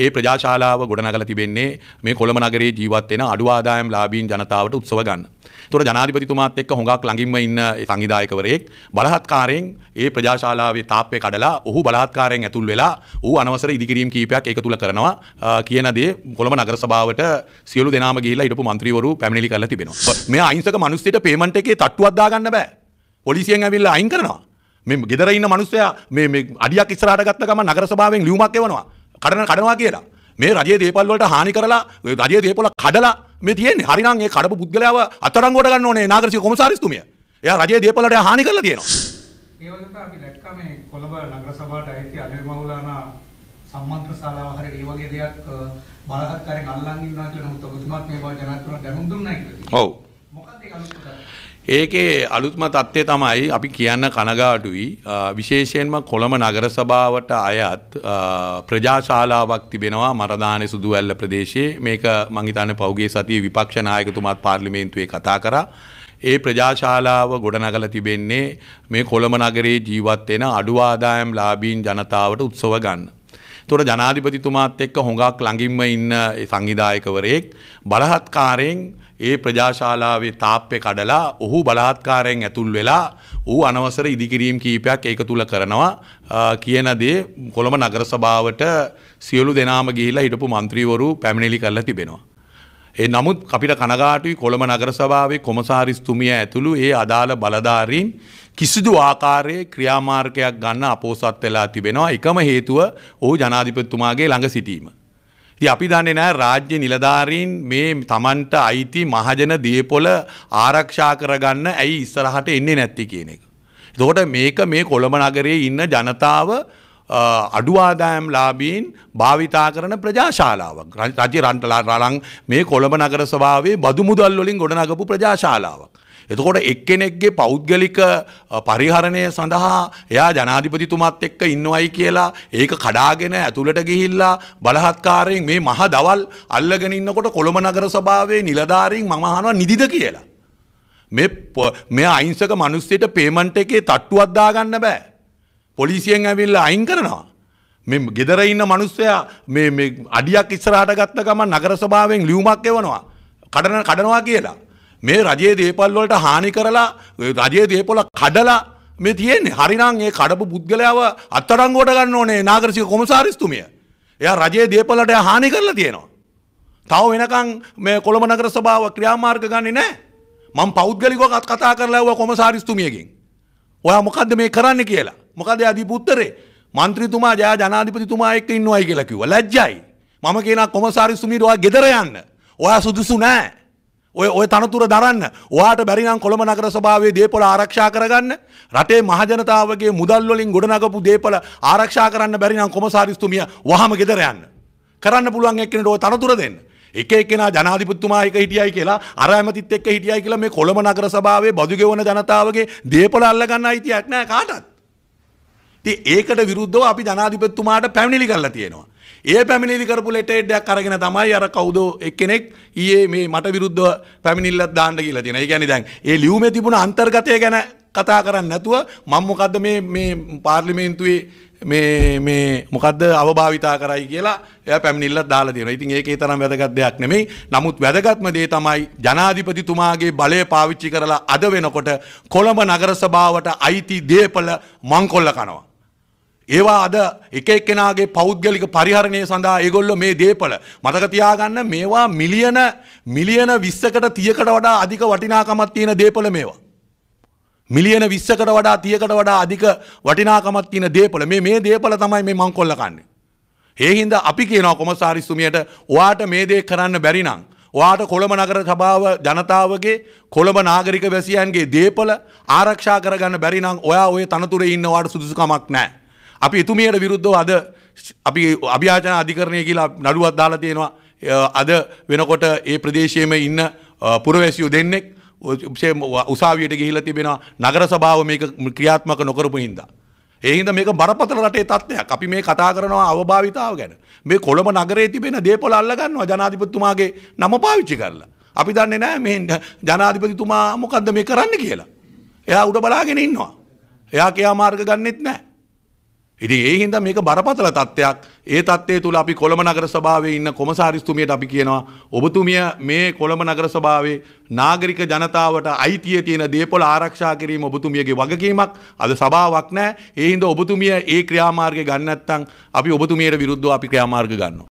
ඒ ප්‍රජාශාලාව ගොඩනගලා තිබෙන්නේ මේ කොළඹ නගරයේ ජීවත් වෙන අඩු ආදායම් ලාභීන් ජනතාවට උත්සව ගන්න. ඒතොර ජනාධිපතිතුමාත් එක්ක හොඟක් ළඟින්ම ඉන්න සංවිධායකවරයෙක් බලහත්කාරයෙන් ඒ ප්‍රජාශාලාවේ තාප්පේ කඩලා ඔහු බලහත්කාරයෙන් ඇතුල් වෙලා ඌ අනවසර ඉදිකිරීම් කීපයක් ඒක තුල කරනවා කියන දේ කොළඹ නගර සභාවට සියලු දෙනාම ගිහිල්ලා හිටපු മന്ത്രിවරු පැමිණිලි කරලා තිබෙනවා. මේ අහිංසක මිනිස්සුන්ට පේමන්ට් එකේ තට්ටුවක් දාගන්න බෑ. පොලිසියෙන් ඇවිල්ලා අයින් කරනවා. මේ ගෙදර ඉන්න මිනිස්සයා මේ මේ අඩියක් ඉස්සරහට ගත්ත ගමන් නගර සභාවෙන් ලියුමක් එවනවා. කඩන කඩනවා කියලා. මේ රජයේ දේපල් වලට හානි කරලා රජයේ දේපොළ කඩලා මේ තියෙන්නේ. හරිනම් ඒ කඩපු පුද්ගලයාව අත්අඩංගුවට ගන්න ඕනේ නාගරික කොමසාරිස්තුමිය. එයා රජයේ දේපළට හානි කරලා තියෙනවා. ඒ වගේම අපි දැක්කා මේ කොළඹ නගර සභාවට අයිති අනිල් මවුලානා සම්මන්ත්‍ර ශාලාව හරියට ඒ වගේ දෙයක් බලහත්කාරයෙන් අල්ලන් ඉන්නවා කියලා නමුත් ඔබතුමාත් මේ බව ජනාධිපතිතුමා දැනුම් දුන්නා කියලා. ඔව්. මොකක්ද ඒක අනුකූලව? ඒකේ අලුත්ම තත්ත්වය තමයි අපි කියන්න කනගාටුයි විශේෂයෙන්ම කොළඹ නගර සභාවට අයත් ප්‍රජාශාලාවක් තිබෙනවා මරදානය සුදු ඇල්ල ප්‍රදේශයේ මේක මංහිතන්න පෞගේ සතිය විපක්ෂනායකතුමත් පාර්ලිමේන්තුවේ කතා කරා ඒ ප්‍රජාශාලාව ගොඩනගල තිබෙන්නේ මේ කොළඹ නගරේ ජීවත්වෙන අඩුවාදායම් ලාබීන් ජනතාවට උත්සව ගන්න. තොර ජනාධිපතිතුමාත් එක්ක හොඟක් ළඟින්ම ඉන්න සංවිධායකවරයෙක් බලහත්කාරයෙන් ඒ ප්‍රජාශාලාවේ තාප්පය කඩලා ඔහු බලහත්කාරයෙන් ඇතුල් වෙලා ඌ අනවසර ඉදිකිරීම් කීපයක් ඒක තුළ කරනවා කියන දේ කොළඹ නගර සභාවට සියලු දෙනාම ගිහිලා හිටපු මන්ත්‍රීවරු පැමිණිලි කරලා තිබෙනවා. ඒ නමුත් අපිට කනගාටුයි කොළඹ නගර සභාවේ කොමසාරිස්තුමිය ඇතුළු ඒ අදාළ බලධාරීන් කිසිදු ආකාරයේ ක්‍රියාමාර්ගයක් ගන්න අපෝසත් වෙලා තිබෙනවා එකම හේතුව ඔහු ජනාධිපතිතුමාගේ ළඟ සිටීම. ඉතින් අපි දන්නේ නැහැ රාජ්‍ය නිලධාරීන් මේ Tamanට අයිති මහජන දේපොළ ආරක්ෂා කරගන්න ඇයි ඉස්සරහට එන්නේ නැත්තේ කියන එක. එතකොට මේක මේ කොළඹ නගරයේ ඉන්න ජනතාව අඩුවාදායම් ලාබීන් භාවිතා කරන ප්‍රජාශාලාවක් රජ රන්ටලා රලං මේ කොළඹ නගර ස්භාවේ බදු මුදල් වලින් ගොඩනගපු ප්‍රජාශාලාවක්. එතකොට එක්කෙනෙක්ගේ පෞද්ගලික පරිහරණය සඳහා එයා ජනාධිපතිතුමත් එක්ක ඉන්නවයි කියලා ඒක කඩාගෙන ඇතුළට ගිහිල්ලා බලහත්කාරයෙන් මේ මහ දවල් අල්ලගෙන ඉන්නකොට කොළඹ නගර සභාවේ නිලධාරීන් මම අහනවා නිදිද කියලා. මේ මේ අහිංසක මිනිස්සෙට පේමන්ට් එකේ තට්ටුවක් දාගන්න බෑ. පොලිසියෙන් ඇවිල්ලා අයින් කරනවා. මෙ ගෙදර ඉන්න මනුස්සයා අඩියක් ඉස්සරහට ගත්ත ගම නගර ස්භාවෙන් ලියුමක් එවනවා. කඩන කඩනවා කියලා. මේ රජයේ දේපල්වලට හානි කරලා රජයේ දේපොල කඩලා මේ තියෙන්නේ හරිනම් ඒ කඩපු පුද්ගලයාව අත්අඩංගුවට ගන්න ඕනේ නාගරික කොමසාරිස්තුමිය. එයා රජයේ දේපලට හානි කරලා තියෙනවා. තව වෙනකන් මේ කොළඹ නගර සභාව ක්‍රියාමාර්ග ගන්නේ නැහැ. මම පෞද්ගලිකව කතා කරලා ඇහුවා කොමසාරිස්තුමියගෙන්. ඔයා මොකද්ද මේ කරන්නේ කියලා. මොකද අධිපුත්තරේ මන්ත්‍රීතුමා ජය ජනාධිපතිතුමා එක්ක ඉන්නවයි කියලා කිව්වා. ලැජ්ජයි. මම කියන කොමසාරි සුමීර ඔයා ගෙදර යන්න. ඔයා සුදුසු නෑ. ඔය ඔය තනතුර දරන්න. ඔයාට බැරි නම් කොළඹ නගර සභාවේ දේපොළ ආරක්ෂා කරගන්න. රටේ මහජනතාවගේ මුදල් වලින් ගොඩනගපු දේපොළ ආරක්ෂා කරන්න බැරි නම් කොමසාරිස්තුමිය වහම ගෙදර යන්න. කරන්න පුළුවන් එක්කෙනෙට ඔය තනතුර දෙන්න. එක එකෙනා ජනාධිපතිතුමා එක හිටියයි කියලා අර ඇමතිත් එක්ක හිටියයි කියලා මේ කොළඹ නගර සභාවේ බදු ගෙවන ජනතාවගේ දේපොළ අල්ලගන්න අයිතියක් නෑ කාටවත්. ඉතින් ඒකට විරුද්ධව අපි ජනාධිපතිතුමාට පැමිණිලි කරලා තියෙනවා. ඒ පැමිණිලි කරපු ලෙටර් එකක් අරගෙන තමයි අර කවුද එක්කෙනෙක් ඊයේ මේ මට විරුද්ධව පැමිණිල්ලක් දාන්න කියලා තියෙනවා. ඒ කියන්නේ දැන් ඒ ලියුමේ තිබුණ අන්තර්ගතය ගැන කතා කරන්නේ නැතුව මම මොකද්ද මේ මේ පාර්ලිමේන්තුවේ මේ මේ මොකද්ද අවභාවිතා කරයි කියලා එයා පැමිණිල්ලක් දාලා තියෙනවා. ඉතින් ඒකේ තරම් වැදගත් දෙයක් නෙමෙයි. නමුත් වැදගත්ම දේ තමයි ජනාධිපතිතුමාගේ බලය පාවිච්චි කරලා අද වෙනකොට කොළඹ නගර සභාවට අයිති දේපල මංකොල්ල කනවා. ඒවා අද එක එක්කෙනගේ පෞද්ගලික පරිහරණය සඳහා ඒගොල්ල මේ දේපල මතකතියාගන්න මේවා මිලියන මිලියන විස්සකට තියකට වඩා අධික වටිනාකමත් තියෙන දේපල මේවා. මිලියන විස්සකට වඩා තියකට වඩා අධික වටිනාකමත් තියෙන දේපල මේ මේ දේපල තමයි මේ මං කොල්ලකන්නේ. ඒහින්ද අපි කියනවා කොමසාරිස්තුමියට ඔයාට මේ දේ කරන්න බැරිනම්. වාට කොළඹ නගර සභාව ජනතාවගේ කොළඹ නාගරික වැසියන්ගේ දේපල ආරක්ෂා කරගන්න බැරිනම් ඔයා ඔය තනතුරේ ඉන්න වාට සුදුසුකමක් නෑ. අපි එතුමියට විරුද්ධව අද අපි අභ්‍යාචන අධිකරණය කියලා නඩුවත් දාලා තියෙනවා අද වෙනකොට ඒ ප්‍රදේශයේම ඉන්න පුරවැසියෝ දෙන්නෙක් උසාවියට ගිහිල්ලා තිබෙනවා නගර සභාව මේක ක්‍රියාත්මක නොකරපු හින්දා. ඒ හින්දා මේක බරපතල රටේ තත්ත්වයක්. අපි මේ කතා කරනවා අවභාවිතාව ගැන. මේ කොළඹ නගරයේ තිබෙන දේපොළ අල්ල ගන්නවා ජනාධිපතිතුමාගේ නම පාවිච්චි කරලා. අපි දන්නේ නැහැ මේ ජනාධිපතිතුමා මොකද්ද මේ කරන්න කියලා. එයා උඩ බලාගෙන ඉන්නවා. එයා කියා මාර්ග ගන්නෙත් නැහැ. ඉති ඒ හින්ද මේක බරපතල තත්ත්වයක් ඒ තත්වේ තුළ අපි කොළඹ නගර සභාවේ ඉන්න කොමසාරිස්තුමියට අපි කියනවා ඔබතුමිය මේ කොළඹ නගර සභාවේ නාගරික ජනතාවට අයිතිය තියෙන දේපොළ ආරක්ෂා කිරීම ඔබතුමියගේ වගකීමක් අද සභාවක් නෑ ඒ හින්ද ඔබතුමිය ඒ ක්‍රියාමාර්ගය ගන්න නැත්නම් අපි ඔබතුමියට විරුද්ධව අපි ක්‍රියාමාර්ග ගන්නවා